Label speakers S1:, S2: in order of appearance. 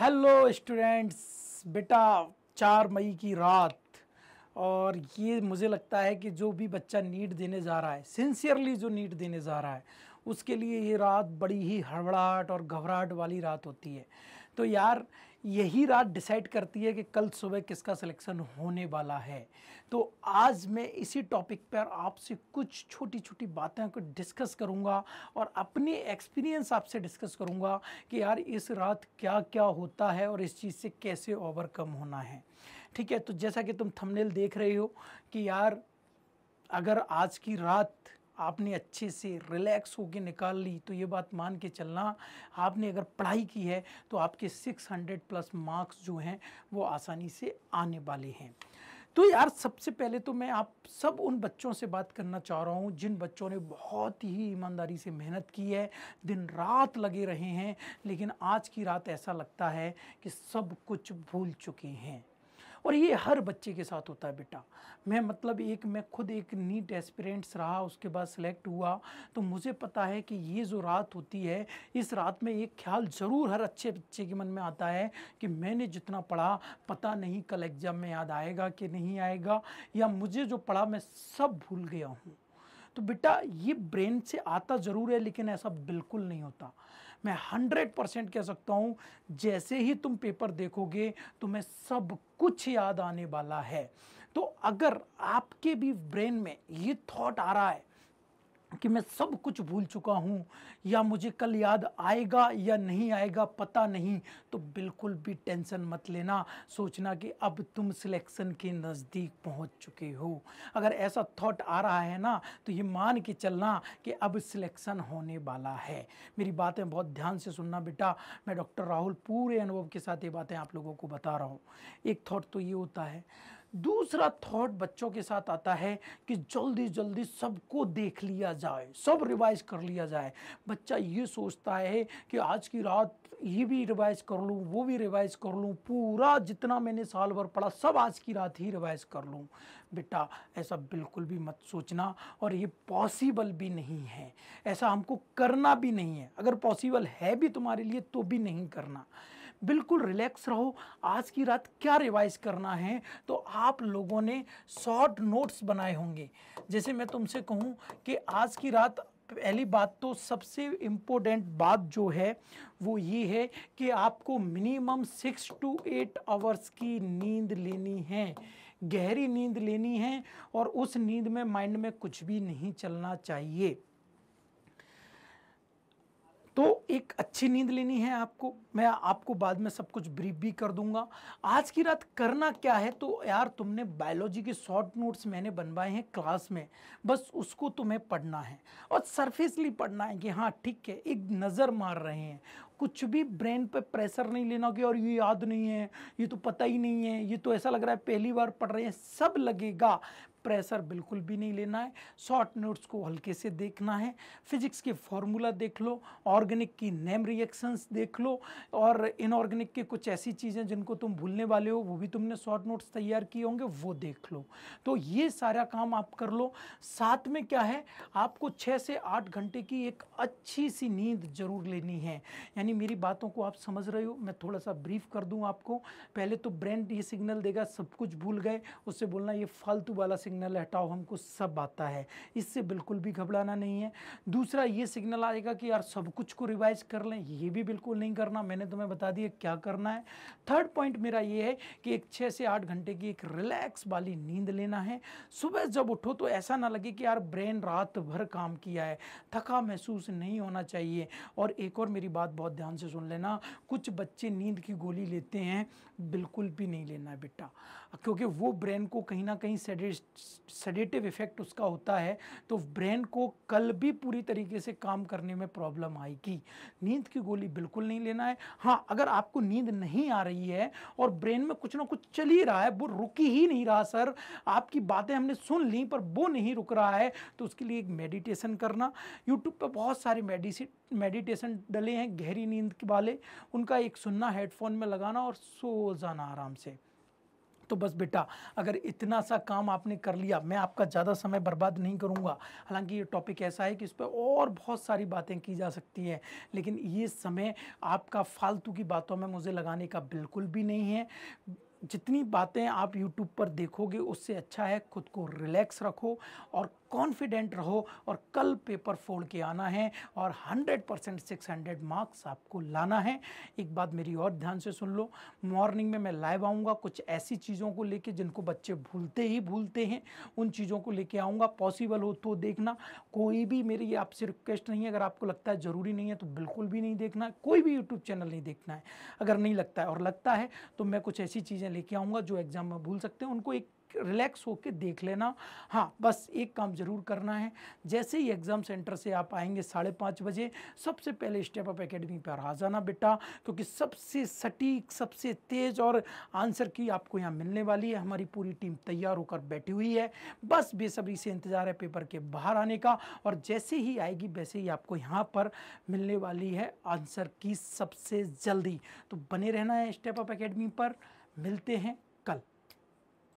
S1: hello students बेटा चार मई की रात और ये मुझे लगता है कि जो भी बच्चा नीट देने जा रहा है सिंसियरली जो नीट देने जा रहा है उसके लिए ये रात बड़ी ही हड़बड़ाहट और घबराहट वाली रात होती है तो यार यही रात डिसाइड करती है कि कल सुबह किसका सिलेक्शन होने वाला है तो आज मैं इसी टॉपिक पर आपसे कुछ छोटी छोटी बातें को डिस्कस करूंगा और अपनी एक्सपीरियंस आपसे डिस्कस करूंगा कि यार इस रात क्या क्या होता है और इस चीज़ से कैसे ओवरकम होना है ठीक है तो जैसा कि तुम थंबनेल देख रहे हो कि यार अगर आज की रात आपने अच्छे से रिलैक्स होकर निकाल ली तो ये बात मान के चलना आपने अगर पढ़ाई की है तो आपके 600 प्लस मार्क्स जो हैं वो आसानी से आने वाले हैं तो यार सबसे पहले तो मैं आप सब उन बच्चों से बात करना चाह रहा हूँ जिन बच्चों ने बहुत ही ईमानदारी से मेहनत की है दिन रात लगे रहे हैं लेकिन आज की रात ऐसा लगता है कि सब कुछ भूल चुके हैं और ये हर बच्चे के साथ होता है बेटा मैं मतलब एक मैं खुद एक नीट एस्पिरेंट्स रहा उसके बाद सेलेक्ट हुआ तो मुझे पता है कि ये जो रात होती है इस रात में एक ख्याल ज़रूर हर अच्छे बच्चे के मन में आता है कि मैंने जितना पढ़ा पता नहीं कल एग्ज़ाम में याद आएगा कि नहीं आएगा या मुझे जो पढ़ा मैं सब भूल गया हूँ तो बेटा ये ब्रेन से आता ज़रूर है लेकिन ऐसा बिल्कुल नहीं होता मैं हंड्रेड परसेंट कह सकता हूँ जैसे ही तुम पेपर देखोगे तुम्हें सब कुछ याद आने वाला है तो अगर आपके भी ब्रेन में ये थॉट आ रहा है कि मैं सब कुछ भूल चुका हूँ या मुझे कल याद आएगा या नहीं आएगा पता नहीं तो बिल्कुल भी टेंशन मत लेना सोचना कि अब तुम सिलेक्शन के नज़दीक पहुँच चुके हो अगर ऐसा थॉट आ रहा है ना तो ये मान के चलना कि अब सिलेक्शन होने वाला है मेरी बातें बहुत ध्यान से सुनना बेटा मैं डॉक्टर राहुल पूरे अनुभव के साथ ये बातें आप लोगों को बता रहा हूँ एक थाट तो ये होता है दूसरा थॉट बच्चों के साथ आता है कि जल्दी जल्दी सबको देख लिया जाए सब रिवाइज कर लिया जाए बच्चा ये सोचता है कि आज की रात ये भी रिवाइज कर लूँ वो भी रिवाइज कर लूँ पूरा जितना मैंने साल भर पढ़ा सब आज की रात ही रिवाइज कर लूँ बेटा ऐसा बिल्कुल भी मत सोचना और ये पॉसिबल भी नहीं है ऐसा हमको करना भी नहीं है अगर पॉसिबल है भी तुम्हारे लिए तो भी नहीं करना बिल्कुल रिलैक्स रहो आज की रात क्या रिवाइज करना है तो आप लोगों ने शॉर्ट नोट्स बनाए होंगे जैसे मैं तुमसे कहूँ कि आज की रात पहली बात तो सबसे इम्पोर्टेंट बात जो है वो ये है कि आपको minimum six to eight hours की नींद लेनी है गहरी नींद लेनी है और उस नींद में माइंड में कुछ भी नहीं चलना चाहिए तो एक अच्छी नींद लेनी है आपको मैं आपको बाद में सब कुछ ब्रीफ भी कर दूंगा आज की रात करना क्या है तो यार तुमने बायोलॉजी के शॉर्ट नोट्स मैंने बनवाए हैं क्लास में बस उसको तुम्हें पढ़ना है और सरफेसली पढ़ना है कि हाँ ठीक है एक नज़र मार रहे हैं कुछ भी ब्रेन पे प्रेशर नहीं लेना कि और ये याद नहीं है ये तो पता ही नहीं है ये तो ऐसा लग रहा है पहली बार पढ़ रहे हैं सब लगेगा प्रेशर बिल्कुल भी नहीं लेना है शॉर्ट नोट्स को हल्के से देखना है फिजिक्स के फॉर्मूला देख लो ऑर्गेनिक की नेम रिएक्शंस देख लो और इनऑर्गेनिक के कुछ ऐसी चीज़ें जिनको तुम भूलने वाले हो वो भी तुमने शॉर्ट नोट्स तैयार किए होंगे वो देख लो तो ये सारा काम आप कर लो साथ में क्या है आपको छः से आठ घंटे की एक अच्छी सी नींद जरूर लेनी है यानी मेरी बातों को आप समझ रहे हो मैं थोड़ा सा ब्रीफ कर दूँ आपको पहले तो ब्रेन ये सिग्नल देगा सब कुछ भूल गए उससे बोलना ये फालतू वाला सिग्नल सिग्नल हटाओ हमको सब आता है इससे बिल्कुल भी घबराना नहीं है दूसरा ये सिग्नल आएगा कि यार सब कुछ को रिवाइज कर लें ये भी बिल्कुल नहीं करना मैंने तुम्हें बता दिया क्या करना है थर्ड पॉइंट मेरा ये है कि एक छः से आठ घंटे की एक रिलैक्स वाली नींद लेना है सुबह जब उठो तो ऐसा ना लगे कि यार ब्रेन रात भर काम किया है थका महसूस नहीं होना चाहिए और एक और मेरी बात बहुत ध्यान से सुन लेना कुछ बच्चे नींद की गोली लेते हैं बिल्कुल भी नहीं लेना है बेटा क्योंकि वो ब्रेन को कहीं ना कहीं सडेटिव इफेक्ट उसका होता है तो ब्रेन को कल भी पूरी तरीके से काम करने में प्रॉब्लम आएगी नींद की गोली बिल्कुल नहीं लेना है हाँ अगर आपको नींद नहीं आ रही है और ब्रेन में कुछ ना कुछ चल ही रहा है वो रुकी ही नहीं रहा सर आपकी बातें हमने सुन ली पर वो नहीं रुक रहा है तो उसके लिए एक मेडिटेशन करना यूट्यूब पर बहुत सारे मेडिसिन मेडिटेशन डले हैं गहरी नींद के वाले उनका एक सुनना हेडफोन में लगाना और सो जाना आराम से तो बस बेटा अगर इतना सा काम आपने कर लिया मैं आपका ज़्यादा समय बर्बाद नहीं करूँगा हालांकि ये टॉपिक ऐसा है कि इस पर और बहुत सारी बातें की जा सकती हैं लेकिन ये समय आपका फालतू की बातों में मुझे लगाने का बिल्कुल भी नहीं है जितनी बातें आप YouTube पर देखोगे उससे अच्छा है खुद को रिलैक्स रखो और कॉन्फिडेंट रहो और कल पेपर फोड़ के आना है और 100 परसेंट सिक्स मार्क्स आपको लाना है एक बात मेरी और ध्यान से सुन लो मॉर्निंग में मैं लाइव आऊँगा कुछ ऐसी चीज़ों को लेके जिनको बच्चे भूलते ही भूलते हैं उन चीज़ों को लेके आऊँगा पॉसिबल हो तो देखना कोई भी मेरी आपसे रिक्वेस्ट नहीं है अगर आपको लगता है ज़रूरी नहीं है तो बिल्कुल भी नहीं देखना है कोई भी यूट्यूब चैनल नहीं देखना है अगर नहीं लगता है और लगता है तो मैं कुछ ऐसी चीज़ें लेके आऊँगा जो एग्ज़ाम में भूल सकते हैं उनको एक रिलैक्स होकर देख लेना हाँ बस एक काम ज़रूर करना है जैसे ही एग्ज़ाम सेंटर से आप आएंगे साढ़े पाँच बजे सबसे पहले स्टेप अप एकेडमी पर आ जाना बेटा क्योंकि सबसे सटीक सबसे तेज़ और आंसर की आपको यहाँ मिलने वाली है हमारी पूरी टीम तैयार होकर बैठी हुई है बस बेसब्री से इंतज़ार है पेपर के बाहर आने का और जैसे ही आएगी वैसे ही आपको यहाँ पर मिलने वाली है आंसर की सबसे जल्दी तो बने रहना है स्टेप अप एकेडमी पर मिलते हैं